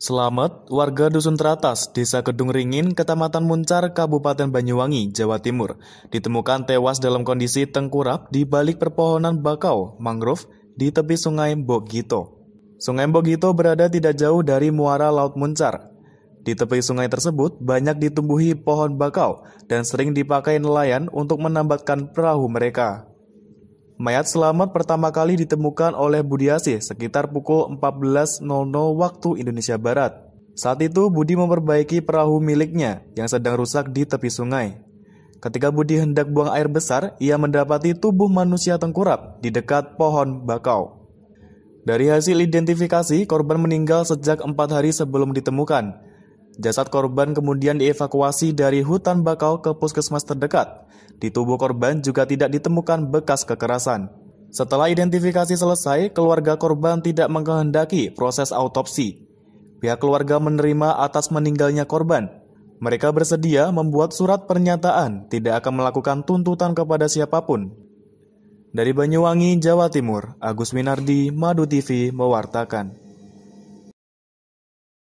Selamat, warga Dusun Teratas, Desa Kedung Ringin, Kecamatan Muncar, Kabupaten Banyuwangi, Jawa Timur, ditemukan tewas dalam kondisi tengkurap di balik perpohonan bakau, mangrove, di tepi sungai Bogito. Sungai Bogito berada tidak jauh dari muara Laut Muncar. Di tepi sungai tersebut banyak ditumbuhi pohon bakau dan sering dipakai nelayan untuk menambatkan perahu mereka. Mayat selamat pertama kali ditemukan oleh Budiasih sekitar pukul 14.00 waktu Indonesia Barat. Saat itu Budi memperbaiki perahu miliknya yang sedang rusak di tepi sungai. Ketika Budi hendak buang air besar, ia mendapati tubuh manusia tengkurap di dekat pohon bakau. Dari hasil identifikasi, korban meninggal sejak empat hari sebelum ditemukan. Jasad korban kemudian dievakuasi dari hutan bakau ke puskesmas terdekat. Di tubuh korban juga tidak ditemukan bekas kekerasan. Setelah identifikasi selesai, keluarga korban tidak menghendaki proses autopsi. Pihak keluarga menerima atas meninggalnya korban. Mereka bersedia membuat surat pernyataan tidak akan melakukan tuntutan kepada siapapun. Dari Banyuwangi, Jawa Timur, Agus Winardi, Madu TV mewartakan.